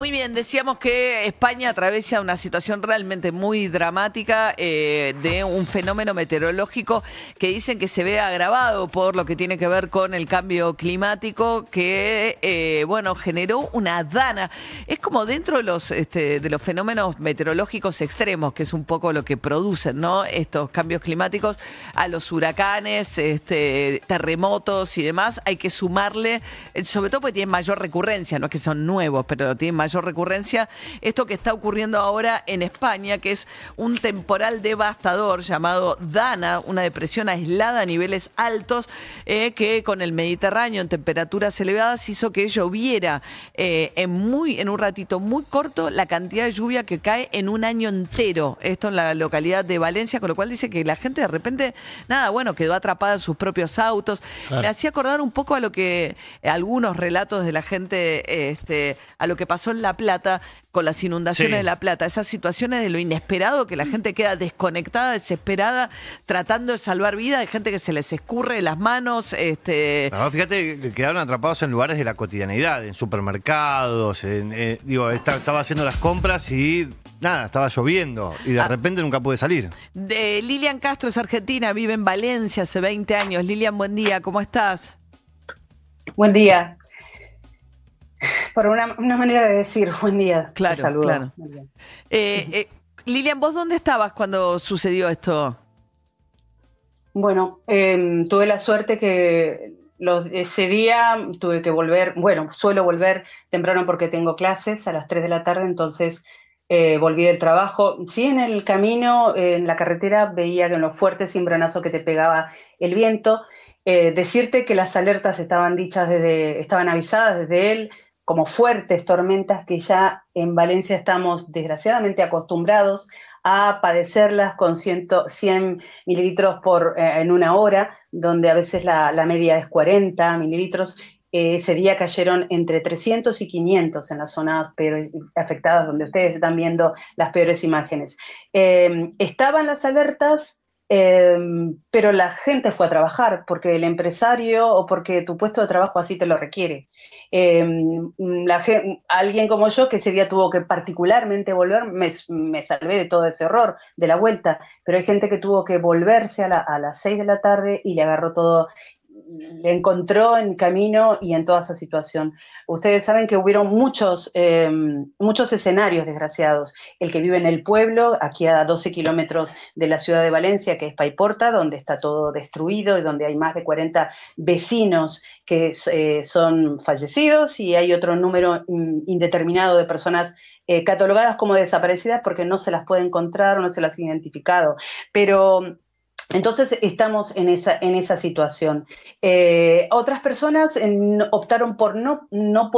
Muy bien, decíamos que España atraviesa una situación realmente muy dramática eh, de un fenómeno meteorológico que dicen que se ve agravado por lo que tiene que ver con el cambio climático que, eh, bueno, generó una dana. Es como dentro de los, este, de los fenómenos meteorológicos extremos, que es un poco lo que producen, ¿no? Estos cambios climáticos a los huracanes, este, terremotos y demás, hay que sumarle, eh, sobre todo porque tienen mayor recurrencia, no es que son nuevos, pero tienen mayor mayor recurrencia, esto que está ocurriendo ahora en España, que es un temporal devastador llamado Dana, una depresión aislada a niveles altos, eh, que con el Mediterráneo en temperaturas elevadas hizo que lloviera eh, en, muy, en un ratito muy corto la cantidad de lluvia que cae en un año entero. Esto en la localidad de Valencia, con lo cual dice que la gente de repente, nada, bueno, quedó atrapada en sus propios autos. Me hacía acordar un poco a lo que algunos relatos de la gente, este, a lo que pasó en la Plata, con las inundaciones de La Plata, esas situaciones de lo inesperado, que la mm. gente queda desconectada, desesperada, tratando de salvar vida de gente que se les escurre las manos. Este... fíjate quedaron atrapados en lugares de la cotidianidad, en supermercados, eh, digo, estaba, haciendo las compras y Nada, estaba lloviendo y de ah. repente nunca pude salir. De Lilian Castro es argentina, vive en Valencia hace 20 años. Lilian, buen día, ¿cómo estás? Buen día por una, manera de decir buen día. Claro, claro. Eh, eh, Lilian, ¿vos dónde estabas cuando sucedió esto? Bueno, em, tuve la suerte que ese día tuve que volver, bueno, suelo volver temprano porque tengo clases a las 3 de la tarde, entonces eh, volví del trabajo. Sí, en el camino, en la carretera, veía que los fuertes cimbronazos que te pegaba el viento. decirte que las alertas estaban dichas desde, estaban avisadas desde él, como fuertes tormentas que ya en Valencia estamos desgraciadamente acostumbrados a padecerlas con 100, mililitros por, eh, en una hora, donde a veces la, media es 40 mililitros. Eh, ese día cayeron entre 300 y 500 en las zonas afectadas, donde ustedes están viendo las peores imágenes. Eh, estaban las alertas Em, pero la gente fue a trabajar porque el empresario o porque tu puesto de trabajo así te lo requiere. Em, alguien como yo que ese día tuvo que particularmente volver, me, salvé de todo ese horror, de la vuelta, pero hay gente que tuvo que volverse a, las 6 de la tarde y le agarró todo le encontró en camino y en toda esa situación. Ustedes saben que hubieron muchos, eh, muchos escenarios desgraciados. El que vive en el pueblo, aquí a 12 kilómetros de la ciudad de Valencia, que es Paiporta, donde está todo destruido y donde hay más de 40 vecinos que eh, son fallecidos y hay otro número mm, indeterminado de personas eh, catalogadas como desaparecidas porque no se las puede encontrar o no se las ha identificado. Pero entonces estamos en esa, en esa situación. Eh, otras personas eh, optaron por no, no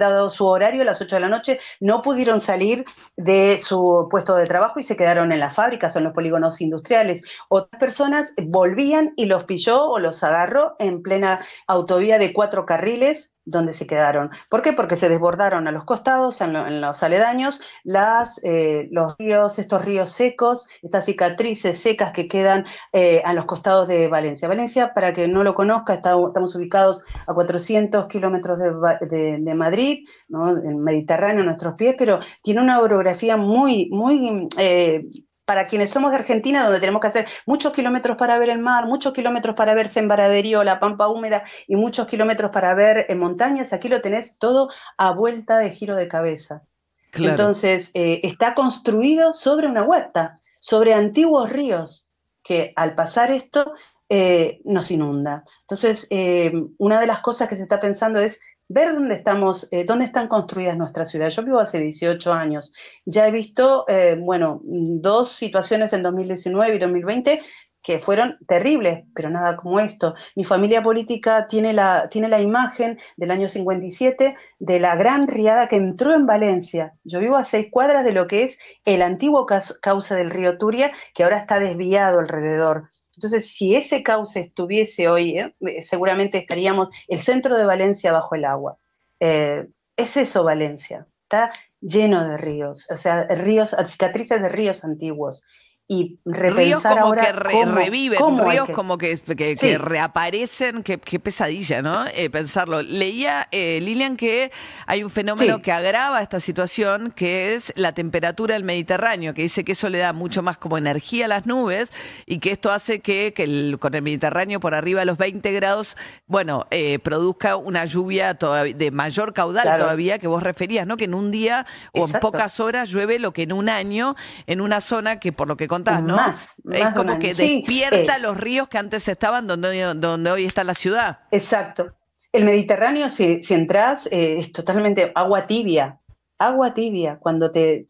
dado su horario a las 8 de la noche, no pudieron salir de su puesto de trabajo y se quedaron en las fábricas o en los polígonos industriales. Otras personas volvían y los pilló o los agarró en plena autovía de cuatro carriles donde se quedaron. ¿Por qué? Porque se desbordaron a los costados, en, los aledaños, las, eh, los ríos, estos ríos secos, estas cicatrices secas que quedan eh, a los costados de Valencia. Valencia, para que no lo conozca, estamos ubicados a 400 kilómetros de, Madrid, ¿no? en Mediterráneo, a nuestros pies, pero tiene una orografía muy, muy eh, para quienes somos de Argentina, donde tenemos que hacer muchos kilómetros para ver el mar, muchos kilómetros para ver Sembaraderío, la pampa húmeda y muchos kilómetros para ver en eh, montañas, aquí lo tenés todo a vuelta de giro de cabeza. Entonces, eh, está construido sobre una huerta, sobre antiguos ríos, que al pasar esto eh, nos inunda. Entonces, una de las cosas que se está pensando es ver dónde estamos, eh, dónde están construidas nuestras ciudades. Yo vivo hace 18 años. Ya he visto, eh, bueno, dos situaciones en 2019 y 2020 que fueron terribles, pero nada como esto. Mi familia política tiene la, tiene la imagen del año 57 de la gran riada que entró en Valencia. Yo vivo a seis cuadras de lo que es el antiguo cauce del río Turia, que ahora está desviado alrededor. Entonces, si ese cauce estuviese hoy, ¿eh? Eh, seguramente estaríamos el centro de Valencia bajo el agua. Eh, es eso Valencia, está lleno de ríos, o sea, ríos, cicatrices de ríos antiguos, y repensar ríos como que reviven, ríos como que, que, reaparecen, qué pesadilla, ¿no? Eh, pensarlo. Leía, eh, Lilian, que hay un fenómeno que agrava esta situación, que es la temperatura del Mediterráneo, que dice que eso le da mucho más como energía a las nubes y que esto hace que, el, con el Mediterráneo por arriba de los 20 grados, bueno, eh, produzca una lluvia de mayor caudal todavía que vos referías, ¿no? Que en un día o en pocas horas llueve lo que en un año, en una zona que por lo que es como que despierta eh. los ríos que antes estaban donde, donde hoy está la ciudad. Exacto. El Mediterráneo, si, si entras, eh, es totalmente agua tibia agua tibia. Cuando te,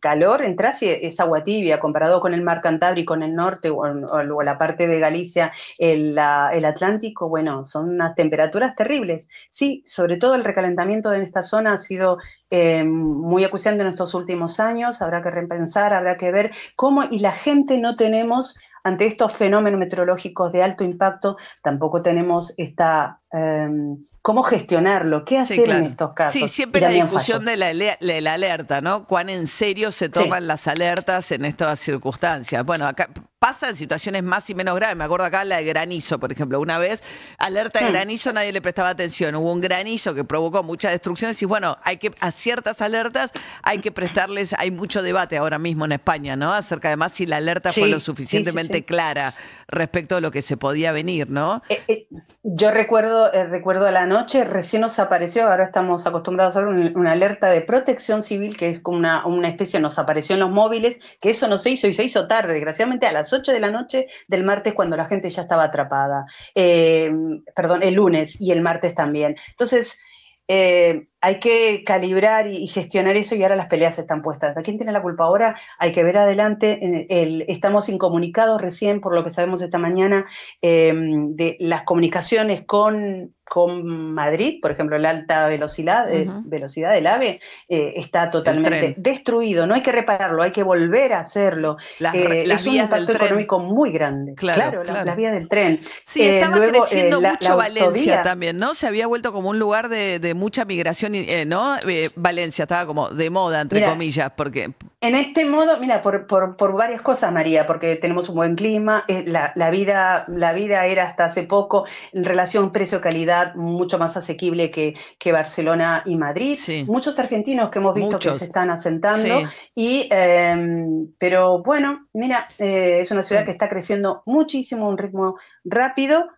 calor entras y es agua tibia, comparado con el mar Cantábrico en el norte o, la parte de Galicia, el, Atlántico, bueno, son unas temperaturas terribles. Sí, sobre todo el recalentamiento en esta zona ha sido eh, muy acuciante en estos últimos años, habrá que repensar, habrá que ver cómo, y la gente no tenemos ante estos fenómenos meteorológicos de alto impacto, tampoco tenemos esta Em, cómo gestionarlo, qué hacer en estos casos. Sí, siempre la discusión de la, alerta, ¿no? Cuán en serio se toman las alertas en estas circunstancias. Bueno, acá pasa en situaciones más y menos graves. Me acuerdo acá la de granizo, por ejemplo. Una vez, alerta de hmm. granizo, nadie le prestaba atención. Hubo un granizo que provocó muchas destrucciones y bueno, hay que, a ciertas alertas hay que prestarles, hay mucho debate ahora mismo en España, ¿no? Acerca de más si la alerta fue lo suficientemente clara respecto a lo que se podía venir, ¿no? Eh, eh, yo recuerdo, eh, recuerdo la noche, recién nos apareció, ahora estamos acostumbrados a ver una alerta de protección civil, que es como una, una, especie, nos apareció en los móviles, que eso no se hizo y se hizo tarde, desgraciadamente a las 8 de la noche del martes cuando la gente ya estaba atrapada. Eh, perdón, el lunes y el martes también. Entonces, eh, hay que calibrar y, gestionar eso y ahora las peleas están puestas. ¿A quién tiene la culpa ahora? Hay que ver adelante. el, estamos incomunicados recién, por lo que sabemos esta mañana, em, de las comunicaciones con, con Madrid, por ejemplo, la alta velocidad, eh, velocidad del AVE, eh, está totalmente destruido. No hay que repararlo, hay que volver a hacerlo. Las, eh, es un impacto económico muy grande. Claro, Las, vías del tren. Sí, estaba creciendo mucho Valencia también, ¿no? Se había vuelto como un lugar de, de mucha migración eh, ¿no? Eh, Valencia estaba como de moda, entre comillas, porque... En este modo, mira, por, varias cosas, María, porque tenemos un buen clima, eh, la, vida, la vida era hasta hace poco, en relación precio-calidad, mucho más asequible que, Barcelona y Madrid. Muchos argentinos que hemos visto que se están asentando, y, em, pero bueno, mira, es una ciudad que está creciendo muchísimo, un ritmo rápido,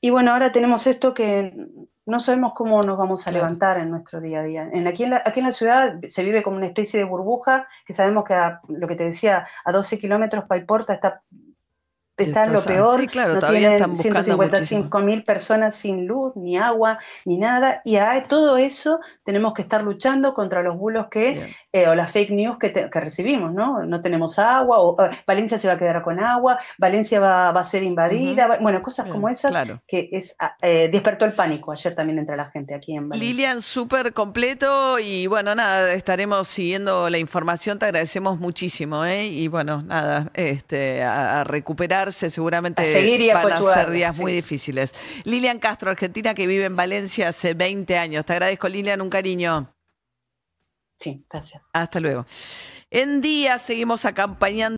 y bueno, ahora tenemos esto que no sabemos cómo nos vamos a levantar en nuestro día a día. En, aquí, en la, aquí en la ciudad se vive como una especie de burbuja, que sabemos que a, lo que te decía, a 12 kilómetros Paiporta está está lo peor. Sí, claro, no todavía tienen 155 mil personas sin luz, ni agua, ni nada. Y a todo eso tenemos que estar luchando contra los bulos que, eh, o las fake news que, recibimos, ¿no? No tenemos agua, o, eh, Valencia se va a quedar con agua, Valencia va, a ser invadida, bueno, cosas como esas que es, ah, eh, despertó el pánico ayer también entre la gente aquí en Valencia. Lilian, súper completo y bueno, nada, estaremos siguiendo la información, te agradecemos muchísimo, ¿eh? Y bueno, nada, este, a recuperar seguramente van a pues, ser días muy difíciles. Lilian Castro, argentina que vive en Valencia hace 20 años. Te agradezco, Lilian, un cariño. Sí, gracias. Hasta luego. En día seguimos acompañando.